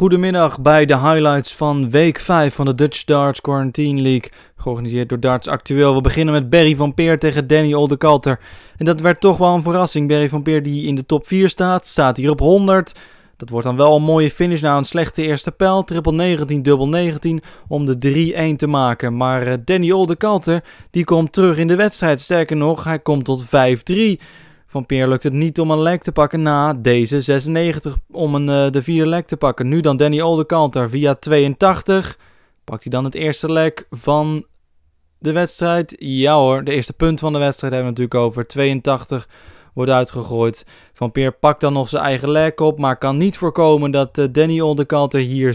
Goedemiddag bij de highlights van week 5 van de Dutch Darts Quarantine League. Georganiseerd door Darts Actueel. We beginnen met Barry van Peer tegen Danny Oldekalter. En dat werd toch wel een verrassing. Barry van Peer die in de top 4 staat, staat hier op 100. Dat wordt dan wel een mooie finish na een slechte eerste pijl. Triple 19, dubbel 19 om de 3-1 te maken. Maar eh, Danny Oldekalter die komt terug in de wedstrijd. Sterker nog, hij komt tot 5-3. Van Peer lukt het niet om een lek te pakken na deze 96 om een, eh, de vierde lek te pakken. Nu dan Danny Oldekanter via 82. Pakt hij dan het eerste lek van de wedstrijd? Ja hoor, de eerste punt van de wedstrijd hebben we natuurlijk over. 82 wordt uitgegooid. Van Peer pakt dan nog zijn eigen lek op, maar kan niet voorkomen dat eh, Danny Oldekanter hier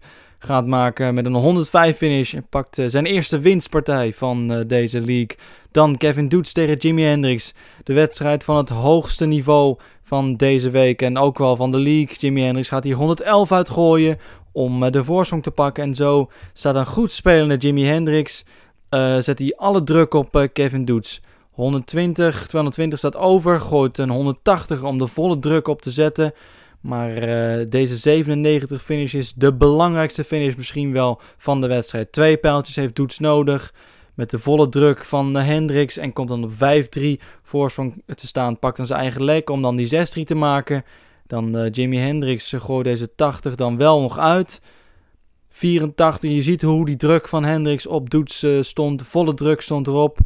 7-5 gaat maken met een 105 finish. En pakt eh, zijn eerste winstpartij van eh, deze league. Dan Kevin Doets tegen Jimi Hendrix. De wedstrijd van het hoogste niveau van deze week en ook wel van de league. Jimi Hendrix gaat hier 111 uitgooien om eh, de voorsprong te pakken. En zo staat een goed spelende Jimi Hendrix. zet hij alle druk op Kevin Doets. 120, 220 staat over. Gooit een 180 om de volle druk op te zetten. Maar eh, deze 97 finish is de belangrijkste finish misschien wel van de wedstrijd. Twee pijltjes heeft Doets nodig. Met de volle druk van eh, Hendricks. En komt dan op 5-3 voorsprong te staan. Pakt dan zijn eigen lek om dan die 6-3 te maken. Dan uh, Jimi Hendricks gooit deze 80 dan wel nog uit. 84. Je ziet hoe die druk van Hendricks op Doets stond. Volle druk stond erop.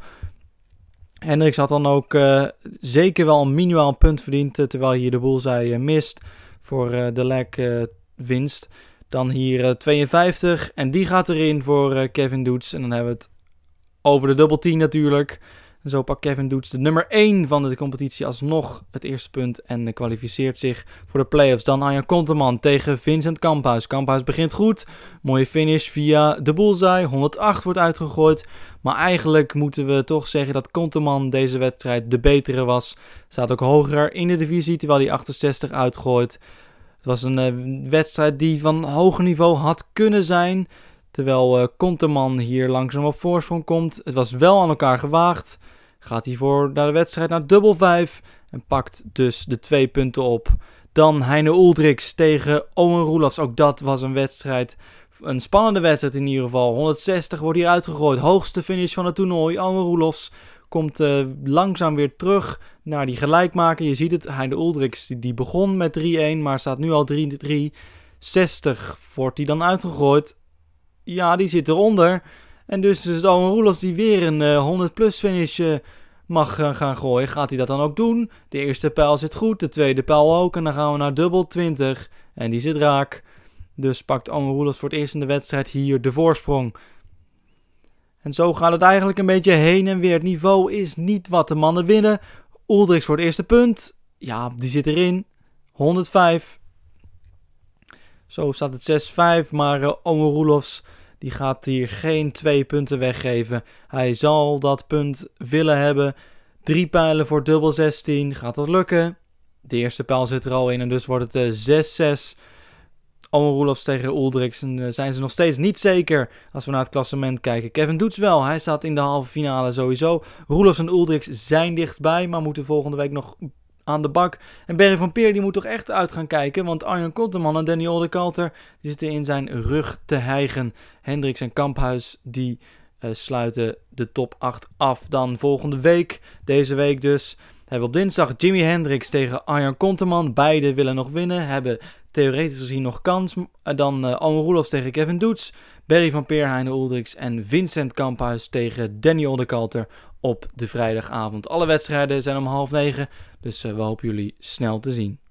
Hendricks had dan ook zeker wel een minimaal punt verdiend. terwijl hier de boel zei mist voor eh, de lek eh, winst. Dan hier 52 eh, en die gaat erin voor Kevin Doets. En dan hebben we het over de dubbel 10 natuurlijk zo pakt Kevin Doets de nummer 1 van de competitie alsnog het eerste punt en kwalificeert zich voor de playoffs. Dan Arjan Konteman tegen Vincent Kamphuis. Kamphuis begint goed. Mooie finish via de boelzaai. 108 wordt uitgegooid. Maar eigenlijk moeten we toch zeggen dat Konteman deze wedstrijd de betere was. Staat ook hoger in de divisie terwijl hij 68 uitgooit. Het was een eh, wedstrijd die van hoger niveau had kunnen zijn. Terwijl uh, Konteman hier langzaam op voorsprong komt. Het was wel aan elkaar gewaagd. Gaat hij voor naar de wedstrijd naar dubbel 5 en pakt dus de twee punten op. Dan Heine Uldriks tegen Owen Roelofs. Ook dat was een wedstrijd. Een spannende wedstrijd in ieder geval. 160 wordt hier uitgegooid. Hoogste finish van het toernooi. Owen Roelofs komt eh, langzaam weer terug naar die gelijkmaker. Je ziet het, Heine Uldriks die, begon met 3-1, maar staat nu al 3-3. 60 wordt hij dan uitgegooid. Ja, die zit eronder. En dus is het Owen Roelofs die weer een 100-plus eh, finish eh, mag eh, gaan gooien. Gaat hij dat dan ook doen? De eerste pijl zit goed, de tweede pijl ook. En dan gaan we naar dubbel 20. En die zit raak. Dus pakt Owen Roelofs voor het eerst in de wedstrijd hier de voorsprong. En zo gaat het eigenlijk een beetje heen en weer. Het niveau is niet wat de mannen winnen. Oeldriks voor het eerste punt. Ja, die zit erin. 105. Zo staat het 6-5. Maar uh, Owen Roelofs die gaat hier geen twee punten weggeven. Hij zal dat punt willen hebben. Drie pijlen voor dubbel 16. Gaat dat lukken? De eerste pijl zit er al in en dus wordt het 6-6. Eh, Owen tegen Oldrix. en eh, zijn ze nog steeds niet zeker als we naar het klassement kijken. Kevin Doets wel, hij staat in de halve finale sowieso. Roelofs en Uldriks zijn dichtbij, maar moeten volgende week nog aan de bak. En Berry van Peer die moet toch echt uit gaan kijken, want Arjan Konteman en Danny Oldekalter die zitten in zijn rug te hijgen. Hendricks en Kamphuis die eh, sluiten de top 8 af dan volgende week. Deze week dus hebben op dinsdag Jimi Hendrix tegen Arjan Konteman. Beide willen nog winnen, hebben theoretisch gezien nog kans. Eh, dan uh, eh, Owen Roelofs tegen Kevin Doets, Barry van Peer, Heine en Vincent Kamphuis tegen Danny Oldekalter op de vrijdagavond. Alle wedstrijden zijn om half negen, dus eh, we hopen jullie snel te zien.